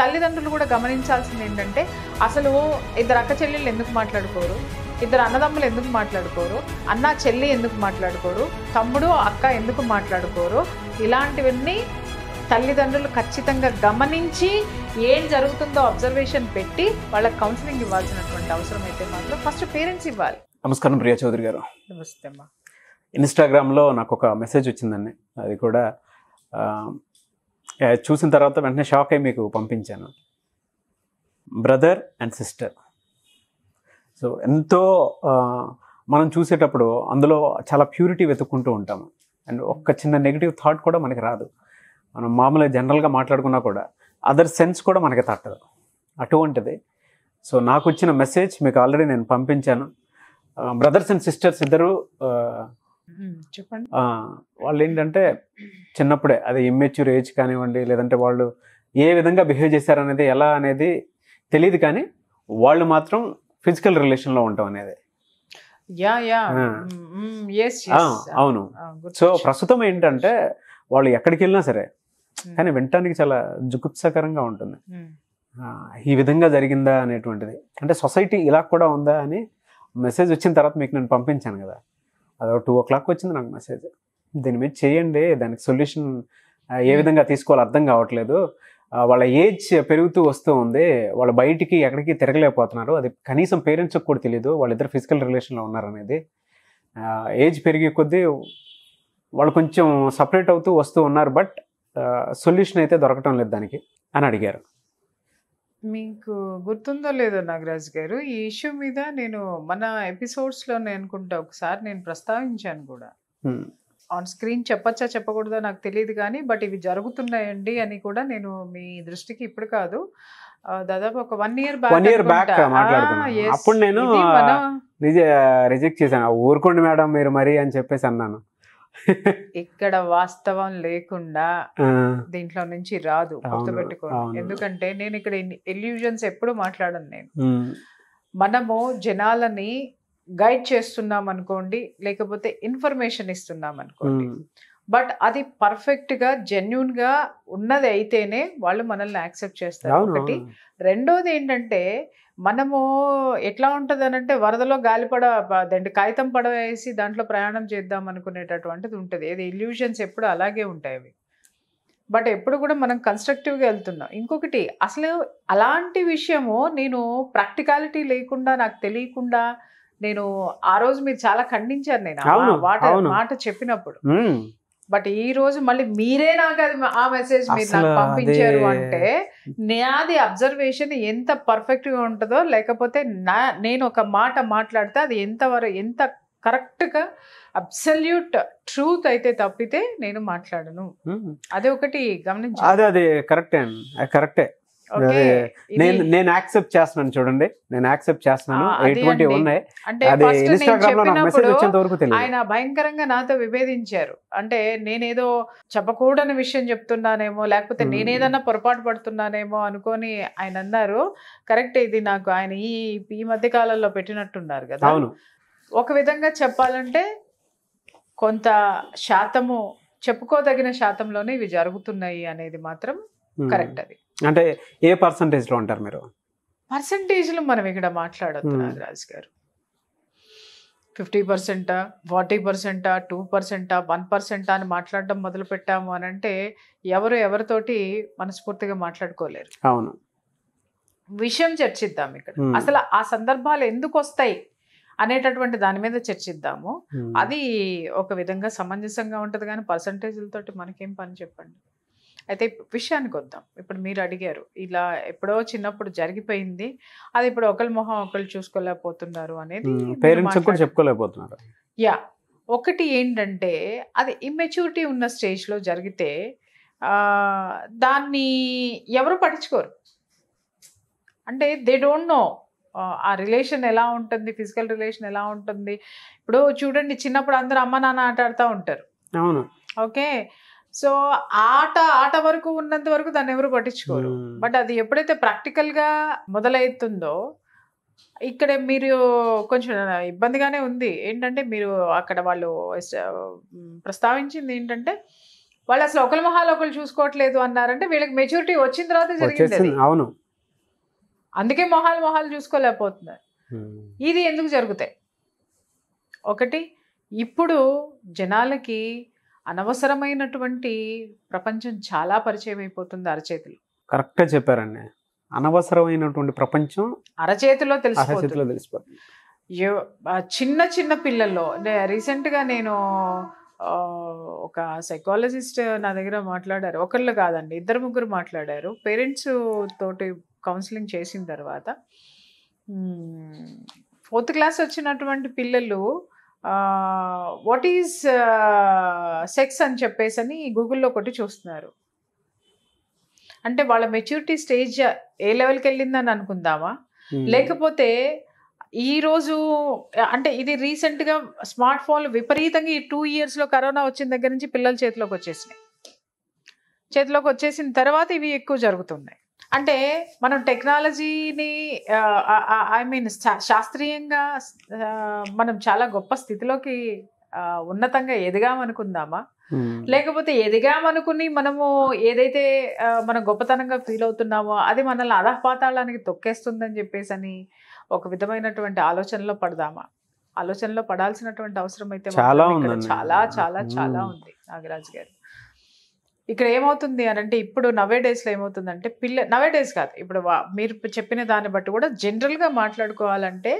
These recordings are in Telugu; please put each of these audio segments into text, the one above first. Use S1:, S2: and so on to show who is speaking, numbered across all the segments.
S1: తల్లిదండ్రులు కూడా గమనించాల్సింది ఏంటంటే అసలు ఇద్దరు అక్క చెల్లెళ్ళు ఎందుకు మాట్లాడుకోరు ఇద్దరు అన్నదమ్ములు ఎందుకు మాట్లాడుకోరు అన్న చెల్లి ఎందుకు మాట్లాడుకోరు తమ్ముడు అక్క ఎందుకు మాట్లాడుకోరు ఇలాంటివన్నీ తల్లిదండ్రులు ఖచ్చితంగా గమనించి ఏం జరుగుతుందో అబ్జర్వేషన్ పెట్టి వాళ్ళకి కౌన్సిలింగ్ ఇవ్వాల్సినటువంటి అవసరం అయితే మాత్రం ఫస్ట్ పేరెంట్స్ ఇవ్వాలి
S2: నమస్కారం ప్రియా చౌదరి గారు నమస్తే అమ్మా ఇన్స్టాగ్రామ్లో నాకు ఒక మెసేజ్ వచ్చిందండి అది కూడా చూసిన తర్వాత వెంటనే షాక్ అయి మీకు పంపించాను బ్రదర్ అండ్ సిస్టర్ సో ఎంతో మనం చూసేటప్పుడు అందులో చాలా ప్యూరిటీ వెతుక్కుంటూ ఉంటాము అండ్ ఒక్క చిన్న నెగిటివ్ థాట్ కూడా మనకి రాదు మనం మామూలుగా జనరల్గా మాట్లాడుకున్నా కూడా అదర్ సెన్స్ కూడా మనకి తట్టదు అటువంటిది సో నాకు వచ్చిన మెసేజ్ మీకు ఆల్రెడీ నేను పంపించాను బ్రదర్స్ అండ్ సిస్టర్స్ ఇద్దరు చెప్పండి వాళ్ళు ఏంటంటే చిన్నప్పుడే అది ఇమ్మెచ్యూర్ ఏజ్ కానివ్వండి లేదంటే వాళ్ళు ఏ విధంగా బిహేవ్ చేశారనేది ఎలా అనేది తెలియదు కానీ వాళ్ళు మాత్రం ఫిజికల్ రిలేషన్లో ఉండటం అనేది యా యా అవును సో ప్రస్తుతం ఏంటంటే వాళ్ళు ఎక్కడికి వెళ్ళినా సరే కానీ వినటానికి చాలా జుగుప్సకరంగా ఉంటుంది ఈ విధంగా జరిగిందా అనేటువంటిది అంటే సొసైటీ ఇలా కూడా ఉందా అని మెసేజ్ వచ్చిన తర్వాత మీకు నేను పంపించాను కదా అది టూ ఓ క్లాక్ వచ్చింది నాకు మెసేజ్ దీని మీద చేయండి దానికి సొల్యూషన్ ఏ విధంగా తీసుకోవాలి అర్థం కావట్లేదు వాళ్ళ ఏజ్ పెరుగుతూ వస్తూ ఉంది వాళ్ళ బయటికి ఎక్కడికి తిరగలేకపోతున్నారు అది కనీసం పేరెంట్స్కి కూడా తెలియదు వాళ్ళిద్దరు ఫిజికల్ రిలేషన్లో ఉన్నారనేది ఏజ్ పెరిగే కొద్దీ వాళ్ళు కొంచెం సపరేట్ అవుతూ వస్తూ ఉన్నారు బట్ సొల్యూషన్ అయితే దొరకటం లేదు దానికి అని అడిగారు
S1: మీకు గుర్తుందో లేదో నాగరాజ్ గారు ఈ ఇష్యూ మీద నేను మన ఎపిసోడ్స్లో అనుకుంటా ఒకసారి నేను ప్రస్తావించాను కూడా ఆన్ స్క్రీన్ చెప్పచ్చా చెప్పకూడదా నాకు తెలియదు కానీ బట్ ఇవి జరుగుతున్నాయండి అని కూడా నేను మీ దృష్టికి ఇప్పుడు కాదు దాదాపు ఒక one year back one year back అప్పుడు నేను
S2: రిజెక్ట్ చేశాను ఊరుకోండి మేడం మీరు మరి అని చెప్పేసి అన్నాను
S1: ఇక్కడ వాస్తవం లేకుండా దీంట్లో నుంచి రాదు గుర్తుపెట్టుకోండి ఎందుకంటే నేను ఇక్కడ ఎల్యూజన్స్ ఎప్పుడు మాట్లాడను నేను మనము జనాలని గైడ్ చేస్తున్నాం అనుకోండి లేకపోతే ఇన్ఫర్మేషన్ ఇస్తున్నాం అనుకోండి బట్ అది పర్ఫెక్ట్ గా జెన్యున్ గా ఉన్నది అయితేనే వాళ్ళు మనల్ని యాక్సెప్ట్ చేస్తారు ఒకటి రెండోది ఏంటంటే మనము ఎట్లా ఉంటుంది అని అంటే వరదలో గాలిపడ దండి కాగితం పడవ వేసి దాంట్లో ప్రయాణం చేద్దాం అనుకునేటటువంటిది ఉంటుంది ఏది ఇల్యూషన్స్ ఎప్పుడు అలాగే ఉంటాయి అవి బట్ ఎప్పుడు కూడా మనం కన్స్ట్రక్టివ్గా వెళ్తున్నాం ఇంకొకటి అసలు అలాంటి విషయము నేను ప్రాక్టికాలిటీ లేకుండా నాకు తెలియకుండా నేను ఆ రోజు మీరు చాలా ఖండించారు నేను మాట మాట చెప్పినప్పుడు బట్ ఈ రోజు మళ్ళీ మీరే నాకు అది ఆ మెసేజ్ మీరు నాకు పంపించారు అంటే నాది అబ్జర్వేషన్ ఎంత పర్ఫెక్ట్ గా ఉంటుందో లేకపోతే నా నేను ఒక మాట మాట్లాడితే అది ఎంతవరకు ఎంత కరెక్ట్ గా అబ్సల్యూట్ ట్రూత్ అయితే తప్పితే నేను మాట్లాడను అదే ఒకటి గమనించే అదే
S2: అదే కరెక్టే అండి కరెక్టే నేను నేను యాక్సెప్ట్ చేస్తున్నాను చూడండి నేను యాక్సెప్ట్ చేస్తున్నాను ఎటువంటి ఉన్నాయి ఆయన
S1: భయంకరంగా నాతో విభేదించారు అంటే నేనేదో చెప్పకూడని విషయం చెప్తున్నానేమో లేకపోతే నేనేదన్నా పొరపాటు పడుతున్నానేమో అనుకొని ఆయన అన్నారు కరెక్ట్ ఇది నాకు ఆయన ఈ ఈ మధ్య కాలంలో పెట్టినట్టున్నారు కదా అవును ఒక విధంగా చెప్పాలంటే కొంత శాతము చెప్పుకోదగిన శాతంలోనే ఇవి జరుగుతున్నాయి అనేది మాత్రం కరెక్ట్ అది
S2: అంటే ఏ లో ఉంటారు మీరు
S1: పర్సంటేజ్లు మనం ఇక్కడ మాట్లాడుతున్నారు hmm. రాజు గారు ఫిఫ్టీ పర్సెంటా ఫార్టీ పర్సెంటా టూ పర్సెంటా వన్ పర్సెంటా అని మాట్లాడడం మొదలు పెట్టాము అని అంటే ఎవరు ఎవరితోటి మనస్ఫూర్తిగా మాట్లాడుకోలేరు అవును విషయం చర్చిద్దాం ఇక్కడ hmm. అసలు ఆ సందర్భాలు ఎందుకు వస్తాయి అనేటటువంటి దాని మీద చర్చిద్దాము hmm. అది ఒక విధంగా సమంజసంగా ఉంటుంది కానీ పర్సంటేజ్లతోటి మనకేం పని చెప్పండి అయితే విషయానికి వద్దాం ఇప్పుడు మీరు అడిగారు ఇలా ఎప్పుడో చిన్నప్పుడు జరిగిపోయింది అది ఇప్పుడు ఒకరి మొహం ఒకరు చూసుకోలేకపోతున్నారు అనేది
S2: చెప్పుకోలేకపోతున్నారు
S1: యా ఒకటి ఏంటంటే అది ఇమ్మెచ్యూరిటీ ఉన్న స్టేజ్లో జరిగితే దాన్ని ఎవరు పట్టించుకోరు అంటే దే డోంట్ నో ఆ రిలేషన్ ఎలా ఉంటుంది ఫిజికల్ రిలేషన్ ఎలా ఉంటుంది ఇప్పుడు చూడండి చిన్నప్పుడు అందరూ అమ్మ నాన్న ఆట ఆడుతూ ఉంటారు అవును ఓకే సో ఆట ఆట వరకు ఉన్నంత వరకు దాన్ని ఎవరు పట్టించుకోరు బట్ అది ఎప్పుడైతే ప్రాక్టికల్గా మొదలవుతుందో ఇక్కడ మీరు కొంచెం ఇబ్బందిగానే ఉంది ఏంటంటే మీరు అక్కడ వాళ్ళు ప్రస్తావించింది ఏంటంటే వాళ్ళు అసలు ఒకరి మొహాలు ఒకరు చూసుకోవట్లేదు అన్నారంటే వీళ్ళకి మెచ్యూరిటీ వచ్చిన తర్వాత జరిగింది అవును అందుకే మొహాలు మొహాలు చూసుకోలేకపోతున్నారు ఇది ఎందుకు జరుగుతాయి ఒకటి ఇప్పుడు జనాలకి అనవసరమైనటువంటి ప్రపంచం చాలా పరిచయం అయిపోతుంది అరచేతిలో
S2: కరెక్ట్గా చెప్పారండి అనవసరమైనటువంటి ప్రపంచం
S1: అరచేతిలో తెలిసి అరచేతిలో తెలిసిపోతుంది చిన్న చిన్న పిల్లల్లో రీసెంట్గా నేను ఒక సైకాలజిస్ట్ నా దగ్గర మాట్లాడారు ఒకళ్ళు కాదండి ఇద్దరు ముగ్గురు మాట్లాడారు పేరెంట్స్ తోటి కౌన్సిలింగ్ చేసిన తర్వాత ఫోర్త్ క్లాస్ వచ్చినటువంటి పిల్లలు వాట్ ఈజ్ సెక్స్ అని చెప్పేసి అని గూగుల్లో కొట్టి చూస్తున్నారు అంటే వాళ్ళ మెచ్యూరిటీ స్టేజ్ ఏ లెవెల్కి వెళ్ళిందని అనుకుందామా hmm. లేకపోతే ఈ రోజు అంటే ఇది రీసెంట్గా స్మార్ట్ ఫోన్ విపరీతంగా ఈ టూ ఇయర్స్లో కరోనా వచ్చిన దగ్గర నుంచి పిల్లల చేతిలోకి వచ్చేసినాయి చేతిలోకి వచ్చేసిన తర్వాత ఇవి ఎక్కువ జరుగుతున్నాయి అంటే మనం టెక్నాలజీని ఐ మీన్ శాస్త్రీయంగా మనం చాలా గొప్ప స్థితిలోకి ఉన్నతంగా ఎదిగామనుకుందామా లేకపోతే ఎదిగామనుకుని మనము ఏదైతే మనం గొప్పతనంగా ఫీల్ అవుతున్నామో అది మనల్ని అధపాతాళానికి తొక్కేస్తుందని చెప్పేసి అని ఒక విధమైనటువంటి ఆలోచనలో పడదామా ఆలోచనలో పడాల్సినటువంటి అవసరం అయితే చాలా చాలా చాలా చాలా ఉంది నాగరాజు గారు ఇక్కడ ఏమవుతుంది అని అంటే ఇప్పుడు నవే డేస్లో ఏమవుతుందంటే పిల్ల నవే డేస్ కాదు ఇప్పుడు మీరు చెప్పిన దాన్ని బట్టి కూడా జనరల్గా మాట్లాడుకోవాలంటే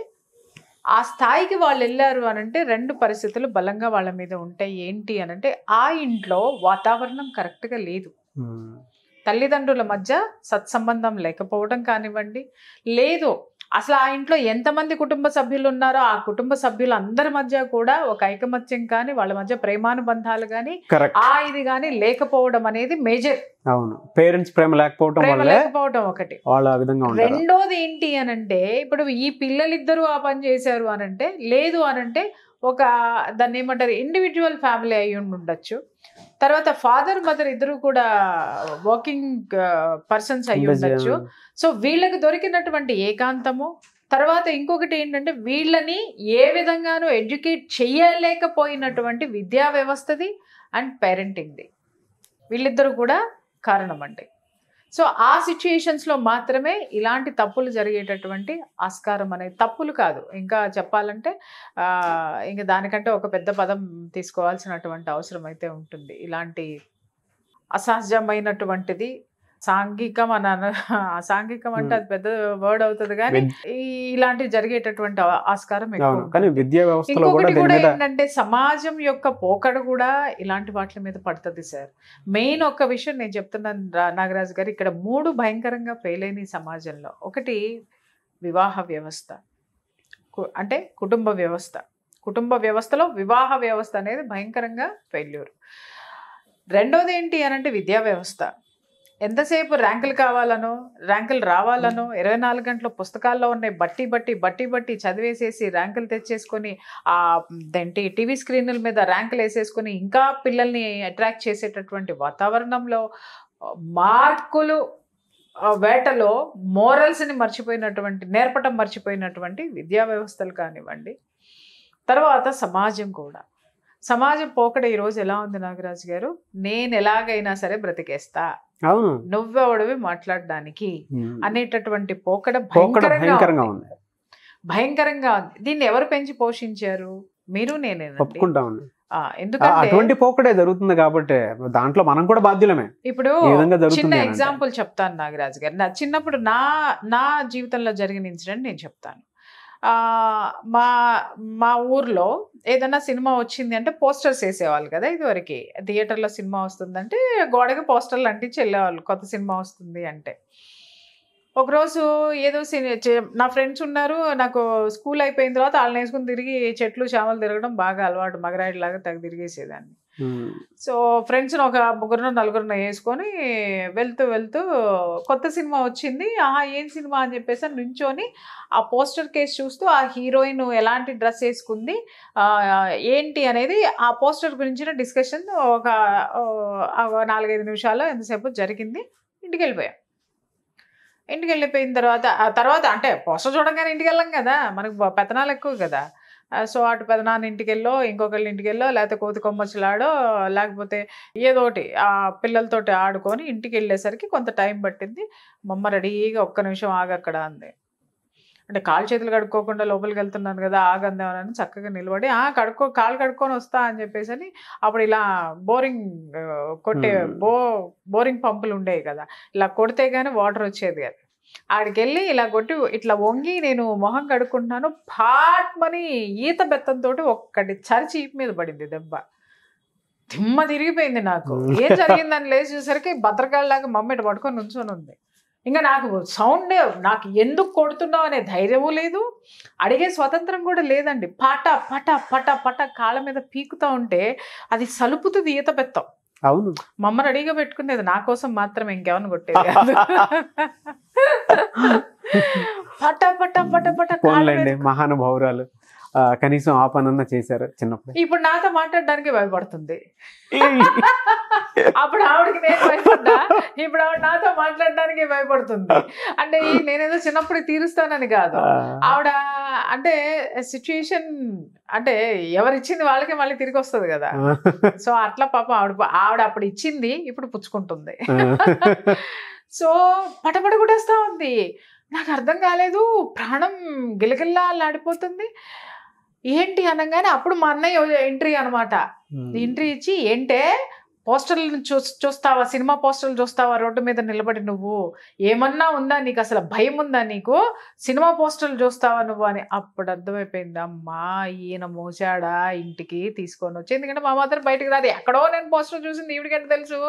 S1: ఆ స్థాయికి వాళ్ళు వెళ్ళారు అని అంటే రెండు పరిస్థితులు బలంగా వాళ్ళ మీద ఉంటాయి ఏంటి అని అంటే ఆ ఇంట్లో వాతావరణం కరెక్ట్గా లేదు తల్లిదండ్రుల మధ్య సత్సంబంధం లేకపోవడం కానివ్వండి లేదు అసలు ఆ ఇంట్లో ఎంతమంది కుటుంబ సభ్యులు ఉన్నారో ఆ కుటుంబ సభ్యులు అందరి మధ్య కూడా ఒక ఐకమత్యం కానీ వాళ్ళ మధ్య ప్రేమానుబంధాలు కానీ ఆ ఇది కానీ లేకపోవడం అనేది మేజర్
S2: అవును పేరెంట్స్ ప్రేమ లేకపోవడం
S1: లేకపోవడం ఒకటి వాళ్ళ విధంగా రెండోది ఏంటి అనంటే ఇప్పుడు ఈ పిల్లలిద్దరూ ఆ పని చేశారు అనంటే లేదు అనంటే ఒక దాన్ని ఏమంటారు ఇండివిజువల్ ఫ్యామిలీ అయి ఉండొచ్చు తర్వాత ఫాదర్ మదర్ ఇద్దరు కూడా వర్కింగ్ పర్సన్స్ అయి ఉండొచ్చు సో వీళ్ళకి దొరికినటువంటి ఏకాంతము తర్వాత ఇంకొకటి ఏంటంటే వీళ్ళని ఏ విధంగానూ ఎడ్యుకేట్ చేయలేకపోయినటువంటి విద్యా వ్యవస్థది అండ్ పేరెంటింగ్ది వీళ్ళిద్దరూ కూడా కారణం అండి సో ఆ సిచ్యుయేషన్స్లో మాత్రమే ఇలాంటి తప్పులు జరిగేటటువంటి ఆస్కారం అనేది తప్పులు కాదు ఇంకా చెప్పాలంటే ఇంకా దానికంటే ఒక పెద్ద పదం తీసుకోవాల్సినటువంటి అవసరం అయితే ఉంటుంది ఇలాంటి అసహజమైనటువంటిది సాంఘికం అని అన సాంఘికం అంటే అది పెద్ద వర్డ్ అవుతుంది కానీ ఇలాంటివి జరిగేటటువంటి ఆస్కారం
S2: కానీ విద్యా వ్యవస్థలో కూడా ఏంటంటే
S1: సమాజం యొక్క పోకడ కూడా ఇలాంటి వాటి మీద పడుతుంది సార్ మెయిన్ ఒక విషయం నేను చెప్తున్నాను నాగరాజు గారు ఇక్కడ మూడు భయంకరంగా ఫెయిల్ అయిన సమాజంలో ఒకటి వివాహ వ్యవస్థ అంటే కుటుంబ వ్యవస్థ కుటుంబ వ్యవస్థలో వివాహ వ్యవస్థ అనేది భయంకరంగా ఫెయిల్యూర్ రెండోది ఏంటి అనంటే విద్యా వ్యవస్థ ఎంతసేపు ర్యాంకులు కావాలనో ర్యాంకులు రావాలనో ఇరవై నాలుగు గంటల పుస్తకాల్లో ఉన్నాయి బట్టి బట్టి బట్టి బట్టి చదివేసేసి ర్యాంకులు తెచ్చేసుకొని ఆ టీవీ స్క్రీన్ల మీద ర్యాంకులు వేసేసుకొని ఇంకా పిల్లల్ని అట్రాక్ట్ చేసేటటువంటి వాతావరణంలో మార్కులు వేటలో మోరల్స్ని మర్చిపోయినటువంటి నేర్పటం మర్చిపోయినటువంటి విద్యా వ్యవస్థలు కానివ్వండి తర్వాత సమాజం కూడా సమాజం పోకడ ఈ రోజు ఎలా ఉంది నాగరాజు గారు నేను ఎలాగైనా సరే బ్రతికేస్తా అవును నువ్వెవడవి మాట్లాడడానికి అనేటటువంటి పోకడ భయంకరంగా ఉంది భయంకరంగా ఉంది దీన్ని ఎవరు పెంచి పోషించారు మీరు నేనే ఒప్పుకుంటా ఎందుకంటే అటువంటి
S2: పోకడే జరుగుతుంది కాబట్టి దాంట్లో మనం కూడా బాధ్యులమే
S1: ఇప్పుడు చిన్న ఎగ్జాంపుల్ చెప్తాను నాగరాజు గారు నా చిన్నప్పుడు నా నా జీవితంలో జరిగిన ఇన్సిడెంట్ నేను చెప్తాను మా మా ఊర్లో ఏదైనా సినిమా వచ్చింది అంటే పోస్టర్స్ వేసేవాళ్ళు కదా ఇదివరకు థియేటర్లో సినిమా వస్తుందంటే గోడకి పోస్టర్లు అంటించి వెళ్ళేవాళ్ళు కొత్త సినిమా వస్తుంది అంటే ఒకరోజు ఏదో నా ఫ్రెండ్స్ ఉన్నారు నాకు స్కూల్ అయిపోయిన తర్వాత వాళ్ళని వేసుకుని తిరిగి చెట్లు చేమలు తిరగడం బాగా అలవాటు మగరాయిలాగా తగ్గ తిరిగేసేదాన్ని సో ఫ్రెండ్స్ని ఒక ముగ్గురు నలుగురిని వేసుకొని వెళ్తూ వెళ్తూ కొత్త సినిమా వచ్చింది ఆహా ఏం సినిమా అని చెప్పేసి నుంచొని ఆ పోస్టర్ కేసు చూస్తూ ఆ హీరోయిన్ ఎలాంటి డ్రెస్ వేసుకుంది ఏంటి అనేది ఆ పోస్టర్ గురించిన డిస్కషన్ ఒక నాలుగైదు నిమిషాలు ఎంతసేపు జరిగింది ఇంటికి వెళ్ళిపోయాం ఇంటికి వెళ్ళిపోయిన తర్వాత తర్వాత అంటే పోస్టర్ చూడంగానే ఇంటికి వెళ్ళాం కదా మనకు పెత్తనాలు ఎక్కువ కదా సో అటు పెదనాన్న ఇంటికెళ్ళో ఇంకొకళ్ళ ఇంటికెళ్ళో లేకపోతే కోతి కొమ్మచ్చులాడో లేకపోతే ఏదోటి ఆ పిల్లలతోటి ఆడుకొని ఇంటికి వెళ్ళేసరికి కొంత టైం పట్టింది మమ్మ రెడీగా ఒక్క నిమిషం ఆగక్కడ అంది అంటే కాలు చేతులు కడుక్కోకుండా లోపలికి వెళ్తున్నాను కదా ఆగందేమని చక్కగా నిలబడి ఆ కడుక్కో కాలు కడుక్కొని వస్తా అని చెప్పేసి అని అప్పుడు ఇలా బోరింగ్ కొట్టే బో బోరింగ్ పంపులు ఉండేవి కదా ఇలా కొడితే కానీ వాటర్ వచ్చేది కదా ఆడికెళ్ళి ఇలా కొట్టి ఇట్లా వంగి నేను మొహం కడుక్కుంటున్నాను పాట్మని ఈత బెత్తంతో ఒక్కటి చరిచి మీద పడింది దెబ్బ దిమ్మ తిరిగిపోయింది నాకు ఏం జరిగిందని లేచి చూసరికి భద్రకాళ్ళలాగా మమ్మీట పట్టుకొని నుంచొని ఉంది ఇంకా నాకు సౌండ్ నాకు ఎందుకు కొడుతున్నావు అనే ధైర్యము లేదు అడిగే స్వతంత్రం కూడా లేదండి పట పట పట పట కాళ్ళ మీద పీకుతూ ఉంటే అది సలుపుతుంది ఈత బెత్తం అవును మమ్మ రెడీగా పెట్టుకునేది నా కోసం మాత్రం ఇంకేమన్నా కొట్టేది పట పట పట పట
S2: మహానుభావురాలు కనీసం ఆ పనన్నా చేశారు చిన్నప్పుడు
S1: ఇప్పుడు నాతో మాట్లాడడానికి భయపడుతుంది అప్పుడు ఆవిడకి నేను భయపడ్డా ఇప్పుడు ఆవిడ నాతో మాట్లాడడానికి భయపడుతుంది అంటే నేనేదో చిన్నప్పుడు తీరుస్తానని కాదు ఆవిడ అంటే సిచ్యుయేషన్ అంటే ఎవరిచ్చింది వాళ్ళకి మళ్ళీ తిరిగి వస్తుంది కదా సో అట్లా పాపం ఆవిడ ఆవిడ అప్పుడు ఇచ్చింది ఇప్పుడు పుచ్చుకుంటుంది సో పటపట కూడా వస్తా ఉంది నాకు అర్థం కాలేదు ప్రాణం గిలగిల్లా లాడిపోతుంది ఏంటి అనగానే అప్పుడు మా అన్నయ్య ఎంట్రీ అనమాట ఎంట్రీ ఇచ్చి ఏంటే పోస్టర్లు చూ చూస్తావా సినిమా పోస్టర్లు చూస్తావా రోడ్డు మీద నిలబడి నువ్వు ఏమన్నా ఉందా నీకు అసలు భయం ఉందా నీకు సినిమా పోస్టర్లు చూస్తావా నువ్వు అని అప్పుడు అర్థమైపోయింది అమ్మా ఈయన మోసాడా ఇంటికి తీసుకొని వచ్చి ఎందుకంటే మా మాత్రం బయటకు రాదు ఎక్కడో నేను పోస్టర్ చూసింది ఈవిడికంటే తెలుసు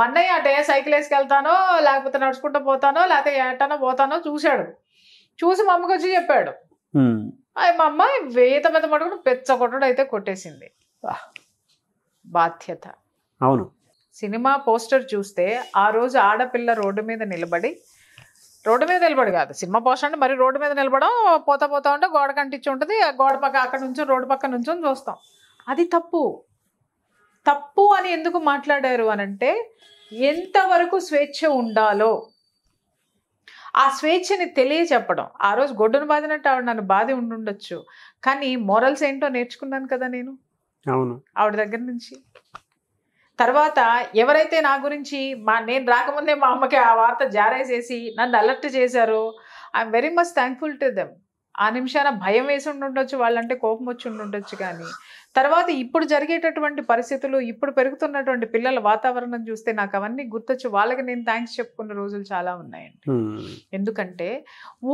S1: మన్నయ్య అటే సైకిల్ వేసుకెళ్తానో లేకపోతే నడుచుకుంటూ పోతానో లేకపోతే ఎటనో పోతానో చూశాడు చూసి మా అమ్మకి వచ్చి చెప్పాడు మా అమ్మాయి వేత మీద మటుకు పెచ్చగొట్టడం అయితే కొట్టేసింది బాధ్యత అవును సినిమా పోస్టర్ చూస్తే ఆ రోజు ఆడపిల్ల రోడ్డు మీద నిలబడి రోడ్డు మీద నిలబడి కాదు సినిమా పోస్టర్ అంటే మరి రోడ్డు మీద నిలబడం పోతా పోతా ఉంటే గోడ కంటించి ఉంటుంది ఆ గోడ పక్క అక్కడ నుంచి రోడ్డు పక్క నుంచో చూస్తాం అది తప్పు తప్పు అని ఎందుకు మాట్లాడారు అనంటే ఎంతవరకు స్వేచ్ఛ ఉండాలో ఆ స్వేచ్ఛని తెలియచెప్పడం ఆ రోజు గొడ్డును బాధినట్టు ఆవిడ నన్ను బాధి ఉండుండొచ్చు కానీ మోరల్స్ ఏంటో నేర్చుకున్నాను కదా నేను అవును ఆవిడ దగ్గర నుంచి తర్వాత ఎవరైతే నా గురించి మా నేను రాకముందే మా అమ్మకి ఆ వార్త జారేసేసి నన్ను అలర్ట్ చేశారో I'm very much thankful to them ఆ నిమిషాన భయం వేసి ఉండుండొచ్చు వాళ్ళంటే కోపం వచ్చి ఉండుండొచ్చు కానీ తర్వాత ఇప్పుడు జరిగేటటువంటి పరిస్థితులు ఇప్పుడు పెరుగుతున్నటువంటి పిల్లల వాతావరణం చూస్తే నాకు అవన్నీ గుర్తొచ్చి వాళ్ళకి నేను థ్యాంక్స్ చెప్పుకున్న రోజులు చాలా ఉన్నాయండి ఎందుకంటే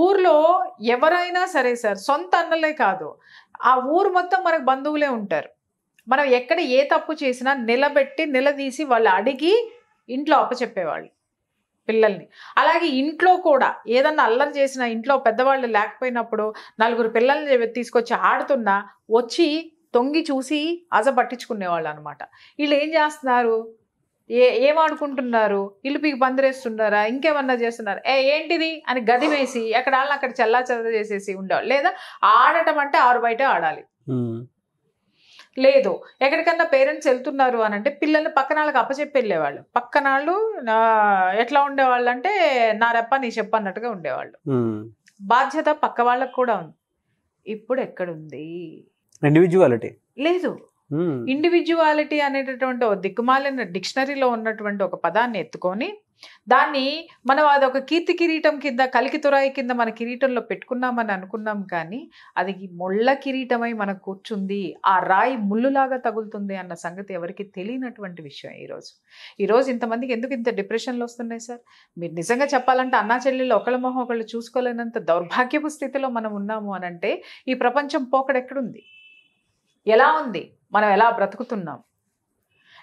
S1: ఊర్లో ఎవరైనా సరే సార్ సొంత అన్నలే కాదు ఆ ఊరు మొత్తం మనకు బంధువులే ఉంటారు మనం ఎక్కడ ఏ తప్పు చేసినా నిలబెట్టి నిలదీసి వాళ్ళు అడిగి ఇంట్లో అప్పచెప్పేవాళ్ళు పిల్లల్ని అలాగే ఇంట్లో కూడా ఏదన్నా అల్లరి చేసినా ఇంట్లో పెద్దవాళ్ళు లేకపోయినప్పుడు నలుగురు పిల్లల్ని తీసుకొచ్చి ఆడుతున్నా వచ్చి తొంగి చూసి అజ పట్టించుకునేవాళ్ళు అనమాట వీళ్ళు ఏం చేస్తున్నారు ఏ ఏమనుకుంటున్నారు ఆడుకుంటున్నారు ఇల్లుపికి పందిరేస్తున్నారా ఇంకేమన్నా చేస్తున్నారు ఏ ఏంటిది అని గది వేసి ఎక్కడ వాళ్ళని అక్కడ చల్లా చెల్ల చేసేసి ఉండేవాళ్ళు లేదా ఆడటం అంటే ఆరు బయట ఆడాలి లేదు ఎక్కడికన్నా పేరెంట్స్ వెళ్తున్నారు అని అంటే పిల్లల్ని పక్కన వాళ్ళకి అప్పచెప్పి వెళ్ళేవాళ్ళు పక్కన వాళ్ళు ఎట్లా ఉండేవాళ్ళు అంటే నా రెప్ప నీ చెప్ప అన్నట్టుగా ఉండేవాళ్ళు బాధ్యత పక్క వాళ్ళకు కూడా ఉంది ఇప్పుడు ఎక్కడుంది
S2: ఇండివిజువాలిటీ
S1: లేదు ఇండివిజువాలిటీ hmm. అనేటటువంటి దిక్కుమాలిన డిక్షనరీలో ఉన్నటువంటి ఒక పదాన్ని ఎత్తుకొని దాన్ని మనం అదొక కీర్తి కిరీటం కింద కలికి తురాయి కింద మన కిరీటంలో పెట్టుకున్నామని అనుకున్నాం కానీ అది మొళ్ళ కిరీటమై మనకు కూర్చుంది ఆ రాయి ముళ్ళులాగా తగులుతుంది అన్న సంగతి ఎవరికి తెలియనటువంటి విషయం ఈరోజు ఈరోజు ఇంతమందికి ఎందుకు ఇంత డిప్రెషన్లు వస్తున్నాయి సార్ మీరు నిజంగా చెప్పాలంటే అన్నా చెల్లెళ్ళు ఒకళ్ళ మొహం ఒకళ్ళు చూసుకోలేనంత దౌర్భాగ్యపు స్థితిలో మనం ఉన్నాము అనంటే ఈ ప్రపంచం పోకడెక్కడుంది ఎలా ఉంది మనం ఎలా బ్రతుకుతున్నాం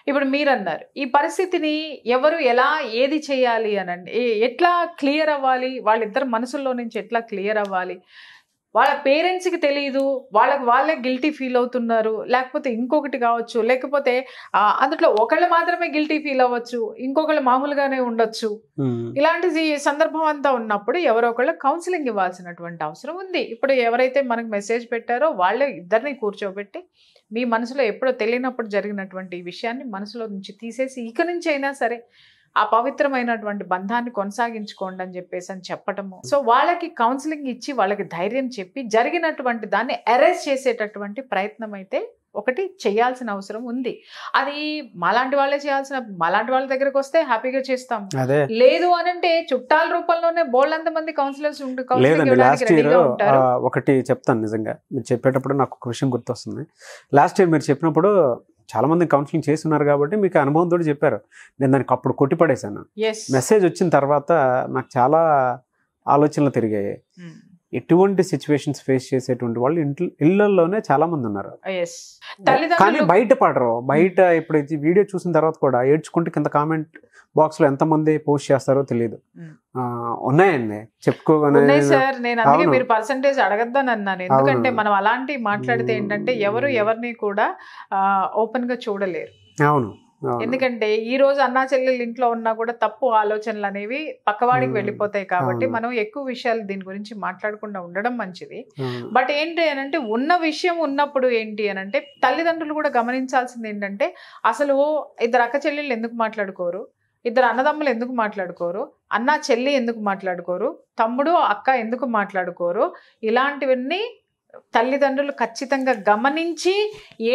S1: ఇప్పుడు మీరన్నారు ఈ పరిస్థితిని ఎవరు ఎలా ఏది చేయాలి అనండి ఎట్లా క్లియర్ అవ్వాలి వాళ్ళిద్దరు మనసుల్లో నుంచి ఎట్లా క్లియర్ అవ్వాలి వాళ్ళ పేరెంట్స్కి తెలియదు వాళ్ళకి వాళ్ళే గిల్టీ ఫీల్ అవుతున్నారు లేకపోతే ఇంకొకటి కావచ్చు లేకపోతే అందులో ఒకళ్ళు మాత్రమే గిల్టీ ఫీల్ అవ్వచ్చు ఇంకొకళ్ళు మామూలుగానే ఉండొచ్చు ఇలాంటి సందర్భం అంతా ఉన్నప్పుడు ఎవరో ఒకళ్ళు కౌన్సిలింగ్ ఇవ్వాల్సినటువంటి అవసరం ఉంది ఇప్పుడు ఎవరైతే మనకు మెసేజ్ పెట్టారో వాళ్ళే ఇద్దరిని కూర్చోబెట్టి మీ మనసులో ఎప్పుడో తెలియనప్పుడు జరిగినటువంటి విషయాన్ని మనసులో నుంచి తీసేసి ఇక నుంచి అయినా సరే ఆ పవిత్రమైనటువంటి బంధాన్ని కొనసాగించుకోండి అని చెప్పేసి అని చెప్పటము సో వాళ్ళకి కౌన్సిలింగ్ ఇచ్చి వాళ్ళకి ధైర్యం చెప్పి జరిగినటువంటి దాన్ని అరెస్ట్ చేసేటటువంటి ప్రయత్నం అయితే ఒకటి చేయాల్సిన అవసరం ఉంది అది మాలాంటి వాళ్ళే చేయాల్సిన మాలాంటి వాళ్ళ దగ్గరకు వస్తే హ్యాపీగా చేస్తాం లేదు అని అంటే చుట్టాల రూపంలోనే బోల్డ్ మంది కౌన్సిలర్స్ లేదండి లాస్ట్ ఇయర్
S2: ఒకటి చెప్తాను నిజంగా మీరు చెప్పేటప్పుడు నాకు ఒక విషయం గుర్తొస్తుంది లాస్ట్ ఇయర్ మీరు చెప్పినప్పుడు చాలామంది కౌన్సిలింగ్ చేస్తున్నారు కాబట్టి మీకు అనుభవంతో చెప్పారు నేను దానికి అప్పుడు కొట్టిపడేశాను మెసేజ్ వచ్చిన తర్వాత నాకు చాలా ఆలోచనలు తిరిగాయి hmm. ఎటువంటి సిచ్యువేషన్స్ ఫేస్ చేసేటువంటి వాళ్ళు ఇంట్లో ఇళ్లలోనే చాలా మంది ఉన్నారు కానీ బయట పడరు బయట ఇప్పుడు వీడియో చూసిన తర్వాత కూడా ఏడ్చుకుంటే కింద కామెంట్ బాక్స్ లో ఎంతమంది పోస్ట్ చేస్తారో తెలియదు ఉన్నాయండి చెప్పుకోగానే సార్ నేను అందుకే మీరు
S1: అన్నాను ఎందుకంటే మనం అలాంటి మాట్లాడితే ఏంటంటే ఎవరు ఎవరిని కూడా ఓపెన్ గా చూడలేరు
S2: అవును ఎందుకంటే
S1: ఈ రోజు అన్నా చెల్లెలు ఇంట్లో ఉన్నా కూడా తప్పు ఆలోచనలు అనేవి పక్కవాడికి వెళ్ళిపోతాయి కాబట్టి మనం ఎక్కువ విషయాలు దీని గురించి మాట్లాడకుండా ఉండడం మంచిది బట్ ఏంటి అని అంటే ఉన్న విషయం ఉన్నప్పుడు ఏంటి అని అంటే తల్లిదండ్రులు కూడా గమనించాల్సింది ఏంటంటే అసలు ఇద్దరు అక్క చెల్లెళ్ళు ఎందుకు మాట్లాడుకోరు ఇద్దరు అన్నదమ్ములు ఎందుకు మాట్లాడుకోరు అన్న చెల్లి ఎందుకు మాట్లాడుకోరు తమ్ముడు అక్క ఎందుకు మాట్లాడుకోరు ఇలాంటివన్నీ తల్లిదండ్రులు ఖచ్చితంగా గమనించి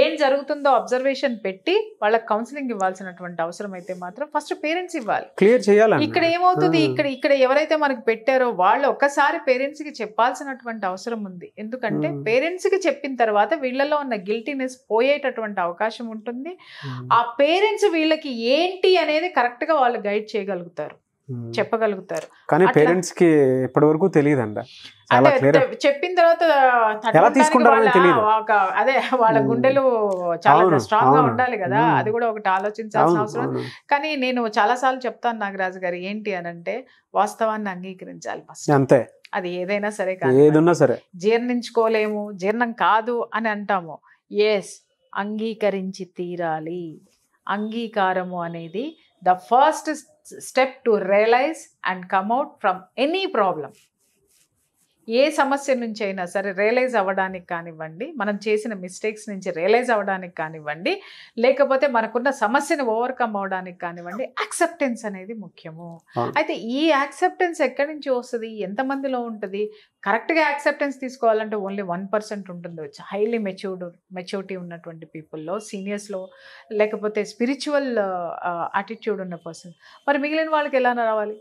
S1: ఏం జరుగుతుందో అబ్జర్వేషన్ పెట్టి వాళ్ళకి కౌన్సిలింగ్ ఇవ్వాల్సినటువంటి అవసరం అయితే మాత్రం ఫస్ట్ పేరెంట్స్ ఇవ్వాలి
S2: క్లియర్ చేయాలి ఇక్కడ ఏమవుతుంది hmm. ఇక్కడ
S1: ఇక్కడ ఎవరైతే మనకు పెట్టారో వాళ్ళు ఒకసారి పేరెంట్స్ కి చెప్పాల్సినటువంటి అవసరం ఉంది ఎందుకంటే పేరెంట్స్ hmm. కి చెప్పిన తర్వాత వీళ్ళలో ఉన్న గిల్టీనెస్ పోయేటటువంటి అవకాశం ఉంటుంది hmm. ఆ పేరెంట్స్ వీళ్ళకి ఏంటి అనేది కరెక్ట్ గా వాళ్ళు గైడ్ చేయగలుగుతారు చెప్పగలుగుతారు కానీ పేరెంట్స్
S2: కి ఇప్పటి వరకు తెలియదండి
S1: చెప్పిన తర్వాత అదే వాళ్ళ గుండెలు చాలా స్ట్రాంగ్ గా ఉండాలి కదా అది కూడా ఒకటి ఆలోచించాల్సిన అవసరం కానీ నేను చాలా సార్లు చెప్తాను నాగరాజు గారు ఏంటి అని అంటే వాస్తవాన్ని అంగీకరించాలి ఫస్ట్ అంతే అది ఏదైనా సరే ఏదైనా సరే జీర్ణించుకోలేము జీర్ణం కాదు అని అంటాము ఎస్ అంగీకరించి తీరాలి అంగీకారము అనేది the first step to realize and come out from any problem ఏ సమస్య నుంచి అయినా సరే రియలైజ్ అవ్వడానికి కానివ్వండి మనం చేసిన మిస్టేక్స్ నుంచి రియలైజ్ అవ్వడానికి కానివ్వండి లేకపోతే మనకున్న సమస్యను ఓవర్కమ్ అవడానికి కానివ్వండి యాక్సెప్టెన్స్ అనేది ముఖ్యము అయితే ఈ యాక్సెప్టెన్స్ ఎక్కడి నుంచి వస్తుంది ఎంతమందిలో ఉంటుంది కరెక్ట్గా యాక్సెప్టెన్స్ తీసుకోవాలంటే ఓన్లీ వన్ పర్సెంట్ ఉంటుంది హైలీ మెచ్యూర్డ్ మెచ్యూరిటీ ఉన్నటువంటి పీపుల్లో సీనియర్స్లో లేకపోతే స్పిరిచువల్ అటిట్యూడ్ ఉన్న పర్సన్ మరి మిగిలిన వాళ్ళకి ఎలా రావాలి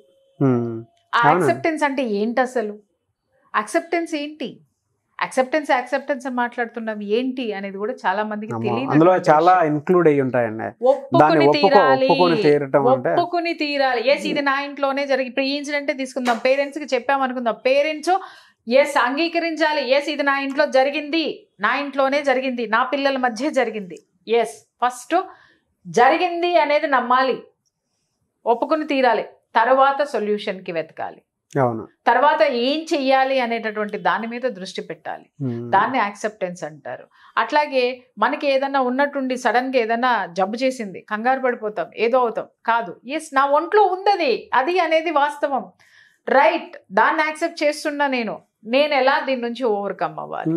S2: ఆ యాక్సెప్టెన్స్
S1: అంటే ఏంటి అసలు అక్సెప్టెన్స్ ఏంటి అక్సెప్టెన్స్ యాక్సెప్టెన్స్ అని మాట్లాడుతున్నాం ఏంటి అనేది కూడా చాలా మందికి తెలియదు అందులో
S2: చాలా ఇన్క్లూడ్ అయ్యి ఉంటాయండి ఒప్పుకొని తీరాలి ఒప్పుకొని
S1: తీరాలి ఎస్ ఇది నా ఇంట్లోనే జరిగి ఇప్పుడు ఈ ఇన్సిడెంటే తీసుకుందాం పేరెంట్స్ కి చెప్పాం అనుకుందాం పేరెంట్స్ ఎస్ అంగీకరించాలి ఎస్ ఇది నా ఇంట్లో జరిగింది నా ఇంట్లోనే జరిగింది నా పిల్లల మధ్య జరిగింది ఎస్ ఫస్ట్ జరిగింది అనేది నమ్మాలి ఒప్పుకుని తీరాలి సొల్యూషన్ సొల్యూషన్కి వెతకాలి తర్వాత ఏం చెయ్యాలి అనేటటువంటి దాని మీద దృష్టి పెట్టాలి దాన్ని యాక్సెప్టెన్స్ అంటారు అట్లాగే మనకి ఏదన్నా ఉన్నట్టుండి సడన్ గా ఏదన్నా జబ్బు చేసింది కంగారు పడిపోతాం ఏదో అవుతాం కాదు ఎస్ నా ఒంట్లో ఉందది అది అనేది వాస్తవం రైట్ దాన్ని యాక్సెప్ట్ చేస్తున్నా నేను నేను ఎలా దీని నుంచి ఓవర్కమ్ అవ్వాలి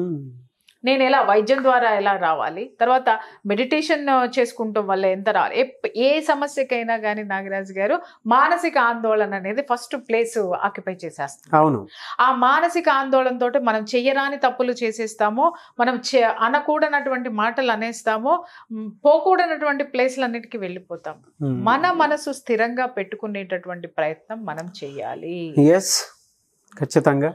S1: నేను ఎలా వైద్యం ద్వారా ఎలా రావాలి తర్వాత మెడిటేషన్ చేసుకుంటాం వల్ల ఎంత రావాలి ఏ సమస్యకైనా కానీ నాగరాజ్ గారు మానసిక ఆందోళన అనేది ఫస్ట్ ప్లేస్ ఆక్యుపై చేసేస్తాం అవును ఆ మానసిక ఆందోళనతో మనం చెయ్యరాని తప్పులు చేసేస్తాము మనం అనకూడనటువంటి మాటలు అనేస్తాము పోకూడనటువంటి ప్లేస్లన్నిటికీ వెళ్ళిపోతాం మన మనసు స్థిరంగా పెట్టుకునేటటువంటి ప్రయత్నం మనం చేయాలి
S2: ఎస్ ఖచ్చితంగా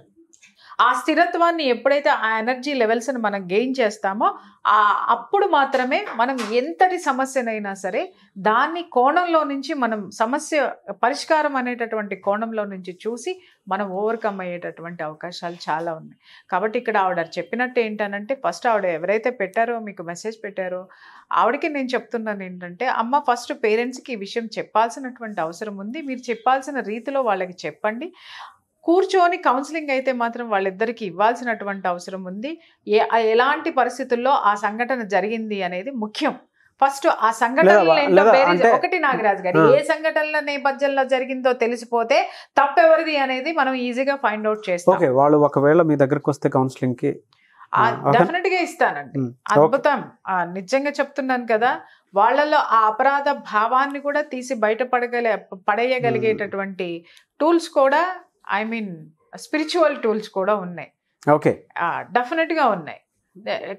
S1: ఆ స్థిరత్వాన్ని ఎప్పుడైతే ఆ ఎనర్జీ లెవెల్స్ని మనం గెయిన్ చేస్తామో ఆ అప్పుడు మాత్రమే మనం ఎంతటి సమస్యనైనా సరే దాన్ని కోణంలో నుంచి మనం సమస్య పరిష్కారం అనేటటువంటి కోణంలో నుంచి చూసి మనం ఓవర్కమ్ అయ్యేటటువంటి అవకాశాలు చాలా ఉన్నాయి కాబట్టి ఇక్కడ ఆవిడ చెప్పినట్టు ఏంటనంటే ఫస్ట్ ఆవిడ ఎవరైతే పెట్టారో మీకు మెసేజ్ పెట్టారో ఆవిడకి నేను చెప్తున్నాను ఏంటంటే అమ్మ ఫస్ట్ పేరెంట్స్కి ఈ విషయం చెప్పాల్సినటువంటి అవసరం ఉంది మీరు చెప్పాల్సిన రీతిలో వాళ్ళకి చెప్పండి కూర్చొని కౌన్సిలింగ్ అయితే మాత్రం వాళ్ళిద్దరికి ఇవ్వాల్సినటువంటి అవసరం ఉంది ఏ ఎలాంటి పరిస్థితుల్లో ఆ సంఘటన జరిగింది అనేది ముఖ్యం ఫస్ట్ ఆ సంఘటనలు ఒకటి నాగరాజ్ గారు ఏ సంఘటనల నేపథ్యంలో జరిగిందో తెలిసిపోతే తప్పెవరిది అనేది మనం ఈజీగా ఫైండ్ అవుట్ చేస్తాం
S2: వాళ్ళు ఒకవేళ మీ దగ్గరకు వస్తే కౌన్సిలింగ్ కి డెఫినెట్
S1: గా ఇస్తానండి అద్భుతం నిజంగా చెప్తున్నాను కదా వాళ్ళలో ఆ అపరాధ భావాన్ని కూడా తీసి బయట పడగలే పడేయగలిగేటటువంటి టూల్స్ కూడా ఐ మీన్ స్పిరిచువల్ టూల్స్ కూడా ఉన్నాయి ఓకే డెఫినెట్ గా ఉన్నాయి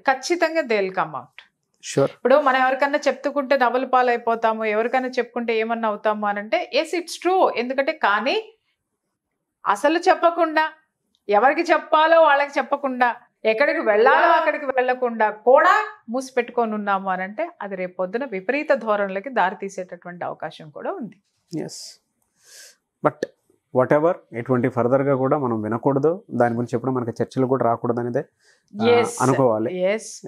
S1: ఖచ్చితంగా దే విల్ కమ్ అవుట్ ఇప్పుడు మనం ఎవరికన్నా చెప్తుకుంటే డబుల్ పాలు అయిపోతాము ఎవరికైనా చెప్పుకుంటే ఏమన్నా అవుతాము అని అంటే ఎస్ ఇట్స్ ట్రూ ఎందుకంటే కానీ అసలు చెప్పకుండా ఎవరికి చెప్పాలో వాళ్ళకి చెప్పకుండా ఎక్కడికి వెళ్ళాలో అక్కడికి వెళ్లకుండా కూడా మూసి పెట్టుకొని ఉన్నాము అని అంటే అది రేపొద్దున విపరీత ధోరణులకి దారి తీసేటటువంటి అవకాశం కూడా ఉంది
S2: ఎస్ బట్ వాట్ ఎవర్ ఎటువంటి గా కూడా మనం వినకూడదు దాని గురించి ఎప్పుడు మనకి చర్చలు కూడా రాకూడదు అనేది అనుకోవాలి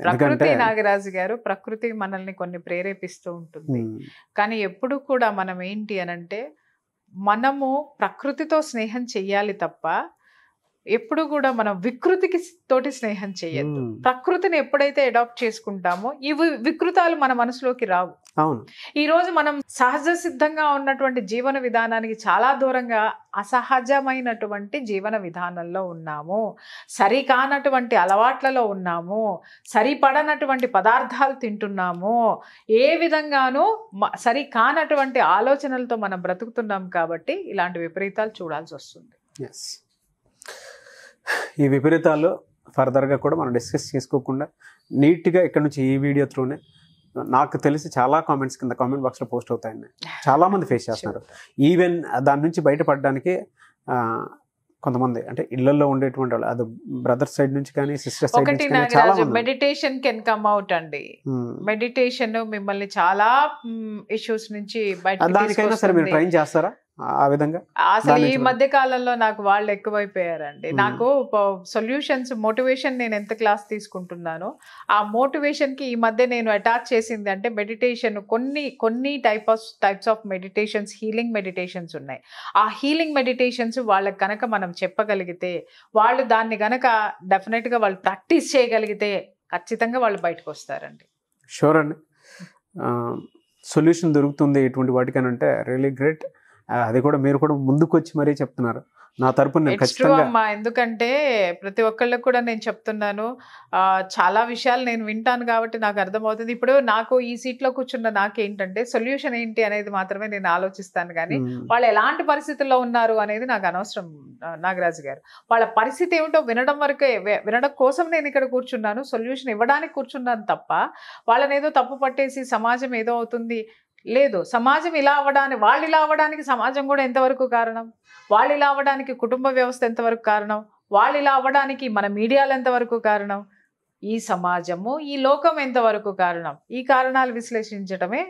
S2: ప్రకృతి
S1: నాగరాజు గారు ప్రకృతి మనల్ని కొన్ని ప్రేరేపిస్తూ ఉంటుంది కానీ ఎప్పుడు కూడా మనం ఏంటి అనంటే మనము ప్రకృతితో స్నేహం చెయ్యాలి తప్ప ఎప్పుడు కూడా మనం వికృతికి తోటి స్నేహం చేయొద్దు ప్రకృతిని ఎప్పుడైతే అడాప్ట్ చేసుకుంటామో ఇవి వికృతాలు మన మనసులోకి రావు ఈ రోజు మనం సహజ సిద్ధంగా ఉన్నటువంటి జీవన విధానానికి చాలా దూరంగా అసహజమైనటువంటి జీవన విధానంలో ఉన్నాము సరికానటువంటి అలవాట్లలో ఉన్నాము సరిపడనటువంటి పదార్థాలు తింటున్నాము ఏ విధంగానూ సరికానటువంటి ఆలోచనలతో మనం బ్రతుకుతున్నాం కాబట్టి ఇలాంటి విపరీతాలు చూడాల్సి వస్తుంది
S2: ఈ విపరీతాలు ఫర్దర్గా కూడా మనం డిస్కస్ చేసుకోకుండా నీట్గా ఇక్కడ నుంచి ఈ వీడియో త్రూనే నాకు తెలిసి చాలా కామెంట్స్ కింద కామెంట్ బాక్స్లో పోస్ట్ అవుతాయండి చాలామంది ఫేస్ చేస్తున్నారు ఈవెన్ దాని నుంచి బయటపడడానికి కొంతమంది అంటే ఇళ్లలో ఉండేటువంటి వాళ్ళు అది బ్రదర్ సైడ్ నుంచి కానీ సిస్టర్ సైడ్ నుంచి
S1: మెడిటేషన్ కెన్ కమ్ అవుట్ అండి మెడిటేషన్ మిమ్మల్ని చాలా ఇష్యూస్ నుంచి బయట దానికైనా సరే మీరు ట్రైన్
S2: చేస్తారా ఆ విధంగా అసలు ఈ మధ్య
S1: కాలంలో నాకు వాళ్ళు ఎక్కువైపోయారండి నాకు సొల్యూషన్స్ మోటివేషన్ నేను ఎంత క్లాస్ తీసుకుంటున్నానో ఆ మోటివేషన్ కి ఈ మధ్య నేను అటాచ్ చేసింది అంటే మెడిటేషన్ కొన్ని కొన్ని type of types of meditations healing meditations ఉన్నాయి ఆ హీలింగ్ మెడిటేషన్స్ వాళ్ళకి కనుక మనం చెప్పగలిగితే వాళ్ళు దాన్ని గనక డెఫినెట్గా వాళ్ళు ప్రాక్టీస్ చేయగలిగితే ఖచ్చితంగా వాళ్ళు బయటకు వస్తారండి
S2: షూర్ అండి సొల్యూషన్ దొరుకుతుంది ఎటువంటి వాటికనంటే రియలీ గ్రేట్ అది కూడా మీరు కూడా ముందుకు వచ్చి మరీ చెప్తున్నారు నా తరపున అమ్మా
S1: ఎందుకంటే ప్రతి ఒక్కళ్ళకి కూడా నేను చెప్తున్నాను చాలా విషయాలు నేను వింటాను కాబట్టి నాకు అర్థమవుతుంది ఇప్పుడు నాకు ఈ సీట్లో కూర్చున్న నాకేంటంటే సొల్యూషన్ ఏంటి అనేది మాత్రమే నేను ఆలోచిస్తాను కానీ వాళ్ళు ఎలాంటి పరిస్థితుల్లో ఉన్నారు అనేది నాకు అనవసరం నాగరాజు గారు వాళ్ళ పరిస్థితి ఏమిటో వినడం వరకే వినడం కోసం నేను ఇక్కడ కూర్చున్నాను సొల్యూషన్ ఇవ్వడానికి కూర్చున్నాను తప్ప వాళ్ళని ఏదో తప్పు పట్టేసి సమాజం ఏదో అవుతుంది లేదు సమాజం ఇలా అవ్వడానికి వాళ్ళు ఇలా అవ్వడానికి సమాజం కూడా ఎంతవరకు కారణం వాళ్ళు ఇలా అవ్వడానికి కుటుంబ వ్యవస్థ ఎంతవరకు కారణం వాళ్ళు ఇలా అవ్వడానికి మన మీడియాలు ఎంతవరకు కారణం ఈ సమాజము ఈ లోకం ఎంతవరకు కారణం ఈ కారణాలు విశ్లేషించడమే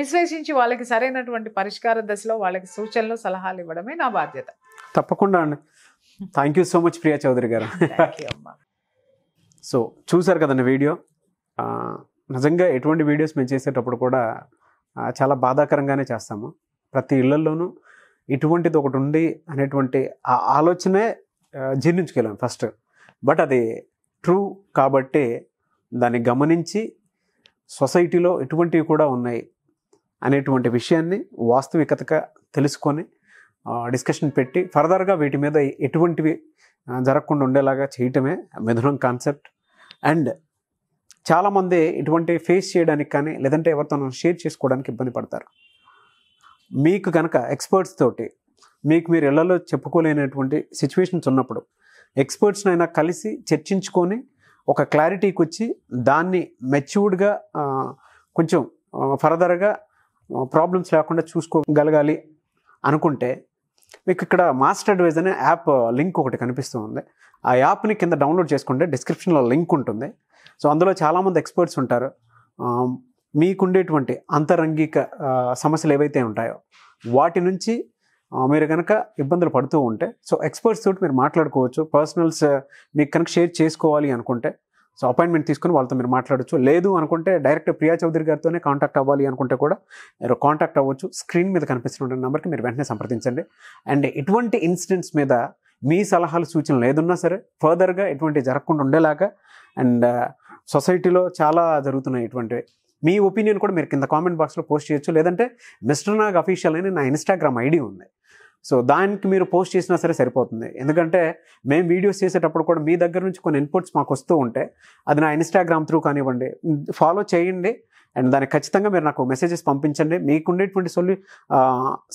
S1: విశ్లేషించి వాళ్ళకి సరైనటువంటి పరిష్కార దశలో వాళ్ళకి సూచనలు సలహాలు ఇవ్వడమే నా బాధ్యత
S2: తప్పకుండా అండి thank you so much Priya Chowdary garu so చూసారు కదండి వీడియో నిజంగా ఎటువంటి వీడియోస్ మేము చేసేటప్పుడు కూడా చాలా బాధాకరంగానే చేస్తాము ప్రతి ఇళ్లలోనూ ఇటువంటిది ఒకటి ఉంది అనేటువంటి ఆ ఆలోచనే జీర్ణించుకెళ్ళాం ఫస్ట్ బట్ అది ట్రూ కాబట్టి దాన్ని గమనించి సొసైటీలో ఎటువంటివి కూడా ఉన్నాయి అనేటువంటి విషయాన్ని వాస్తవికతగా తెలుసుకొని డిస్కషన్ పెట్టి ఫర్దర్గా వీటి మీద ఎటువంటివి జరగకుండా ఉండేలాగా చేయటమే మిథునం కాన్సెప్ట్ అండ్ చాలామంది ఇటువంటి ఫేస్ చేయడానికి కానీ లేదంటే ఎవరితో షేర్ చేసుకోవడానికి ఇబ్బంది పడతారు మీకు కనుక ఎక్స్పర్ట్స్ తోటి మీకు మీరు ఇళ్లలో చెప్పుకోలేనటువంటి సిచ్యువేషన్స్ ఉన్నప్పుడు ఎక్స్పర్ట్స్నైనా కలిసి చర్చించుకొని ఒక క్లారిటీకి వచ్చి దాన్ని మెచ్యూర్డ్గా కొంచెం ఫర్దర్గా ప్రాబ్లమ్స్ లేకుండా చూసుకోగలగాలి అనుకుంటే మీకు ఇక్కడ మాస్టర్ అడ్వైజ్ అనే యాప్ లింక్ ఒకటి కనిపిస్తుంది ఆ యాప్ని కింద డౌన్లోడ్ చేసుకుంటే డిస్క్రిప్షన్లో లింక్ ఉంటుంది సో అందులో చాలామంది ఎక్స్పర్ట్స్ ఉంటారు మీకుండేటువంటి అంతరంగిక సమస్యలు ఏవైతే ఉంటాయో వాటి నుంచి మీరు కనుక ఇబ్బందులు పడుతూ ఉంటే సో ఎక్స్పర్ట్స్ తోటి మీరు మాట్లాడుకోవచ్చు పర్సనల్స్ మీకు కనుక షేర్ చేసుకోవాలి అనుకుంటే సో అపాయింట్మెంట్ తీసుకుని వాళ్ళతో మీరు మాట్లాడచ్చు లేదు అనుకుంటే డైరెక్ట్ ప్రియా చౌదరి గారితోనే కాంటాక్ట్ అవ్వాలి అనుకుంటే కూడా మీరు కాంటాక్ట్ అవ్వచ్చు స్క్రీన్ మీద కనిపిస్తున్న నెంబర్కి మీరు వెంటనే సంప్రదించండి అండ్ ఇటువంటి ఇన్సిడెంట్స్ మీద మీ సలహాలు సూచనలు ఏదున్నా సరే ఫర్దర్గా ఎటువంటి జరగకుండా ఉండేలాగా అండ్ సొసైటీలో చాలా జరుగుతున్నాయి ఇటువంటివి మీ ఒపీనియన్ కూడా మీరు కింద కామెంట్ బాక్స్లో పోస్ట్ చేయొచ్చు లేదంటే మిస్టర్ నాగ్ అఫీషియల్ అని నా ఇన్స్టాగ్రామ్ ఐడి ఉంది సో దానికి మీరు పోస్ట్ చేసినా సరే సరిపోతుంది ఎందుకంటే మేము వీడియోస్ చేసేటప్పుడు కూడా మీ దగ్గర నుంచి కొన్ని ఇన్పుట్స్ మాకు వస్తూ ఉంటే అది నా ఇన్స్టాగ్రామ్ త్రూ కానివ్వండి ఫాలో చేయండి అండ్ దానికి ఖచ్చితంగా మీరు నాకు మెసేజెస్ పంపించండి మీకు ఉండేటువంటి సొల్యూ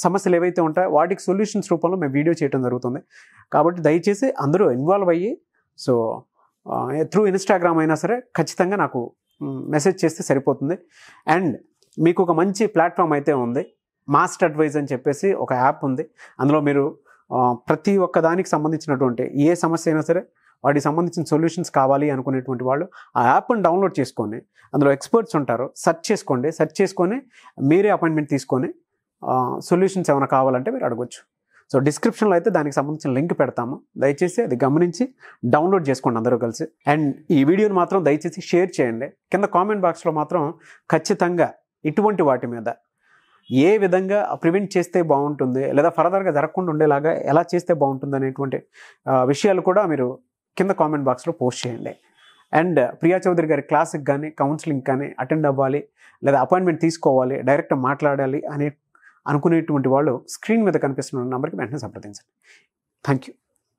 S2: సమస్యలు ఏవైతే ఉంటాయో వాటికి సొల్యూషన్స్ రూపంలో మేము వీడియో చేయడం జరుగుతుంది కాబట్టి దయచేసి అందరూ ఇన్వాల్వ్ అయ్యి సో త్రూ ఇన్స్టాగ్రామ్ అయినా సరే ఖచ్చితంగా నాకు మెసేజ్ చేస్తే సరిపోతుంది అండ్ మీకు ఒక మంచి ప్లాట్ఫామ్ అయితే ఉంది మాస్టర్ అడ్వైజ్ అని చెప్పేసి ఒక యాప్ ఉంది అందులో మీరు ప్రతి ఒక్క దానికి సంబంధించినటువంటి ఏ సమస్య అయినా సరే వాటికి సంబంధించిన సొల్యూషన్స్ కావాలి అనుకునేటువంటి వాళ్ళు ఆ యాప్ని డౌన్లోడ్ చేసుకొని అందులో ఎక్స్పర్ట్స్ ఉంటారు సెర్చ్ చేసుకోండి సెర్చ్ చేసుకొని మీరే అపాయింట్మెంట్ తీసుకొని సొల్యూషన్స్ ఏమైనా కావాలంటే మీరు అడగచ్చు సో డిస్క్రిప్షన్లో అయితే దానికి సంబంధించిన లింక్ పెడతాము దయచేసి అది గమనించి డౌన్లోడ్ చేసుకోండి అందరూ కలిసి అండ్ ఈ వీడియోని మాత్రం దయచేసి షేర్ చేయండి కింద కామెంట్ బాక్స్లో మాత్రం ఖచ్చితంగా ఇటువంటి వాటి మీద ఏ విధంగా ప్రివెంట్ చేస్తే బాగుంటుంది లేదా ఫర్దర్గా జరగకుండా ఉండేలాగా ఎలా చేస్తే బాగుంటుంది అనేటువంటి విషయాలు కూడా మీరు కింద కామెంట్ బాక్స్లో పోస్ట్ చేయండి అండ్ ప్రియా చౌదరి గారి క్లాస్కి కానీ కౌన్సిలింగ్ కానీ అటెండ్ అవ్వాలి లేదా అపాయింట్మెంట్ తీసుకోవాలి డైరెక్ట్ మాట్లాడాలి అనే అనుకునేటువంటి వాళ్ళు స్క్రీన్ మీద కనిపిస్తున్న నెంబర్కి వెంటనే సంప్రదించండి థ్యాంక్ యూ